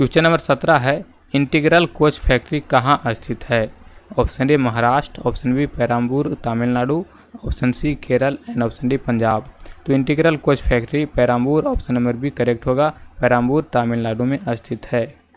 question number सत्रह है integral coach factory कहाँ स्थित है option A Maharashtra option B Perambur Tamil Nadu option C Kerala and option D Punjab तो integral coach factory Perambur option number B correct होगा पैराम्बूर तमिलनाडु में स्थित है